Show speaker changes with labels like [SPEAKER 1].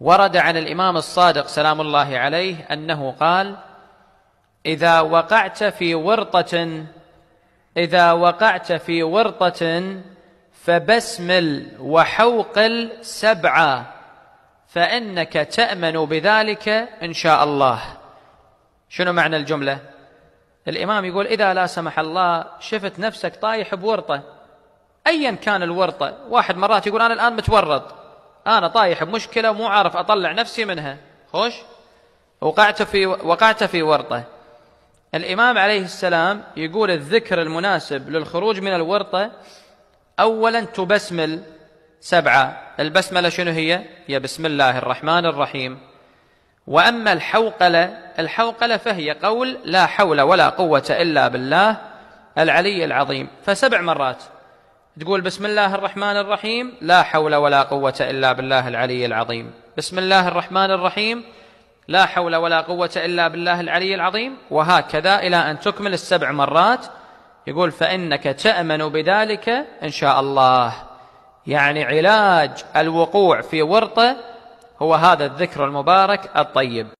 [SPEAKER 1] ورد عن الإمام الصادق سلام الله عليه أنه قال إذا وقعت في ورطة إذا وقعت في ورطة فبسمل وحوقل سبعا فإنك تأمن بذلك إن شاء الله شنو معنى الجملة الإمام يقول إذا لا سمح الله شفت نفسك طايح بورطة أيا كان الورطة واحد مرات يقول أنا الآن متورط أنا طايح بمشكلة مو عارف أطلع نفسي منها خوش وقعت في وقعت في ورطة الإمام عليه السلام يقول الذكر المناسب للخروج من الورطة أولا تبسمل سبعة البسملة شنو هي هي بسم الله الرحمن الرحيم وأما الحوقلة الحوقلة فهي قول لا حول ولا قوة إلا بالله العلي العظيم فسبع مرات تقول بسم الله الرحمن الرحيم لا حول ولا قوة إلا بالله العلي العظيم بسم الله الرحمن الرحيم لا حول ولا قوة إلا بالله العلي العظيم وهكذا إلى أن تكمل السبع مرات يقول فإنك تأمن بذلك إن شاء الله يعني علاج الوقوع في ورطة هو هذا الذكر المبارك الطيب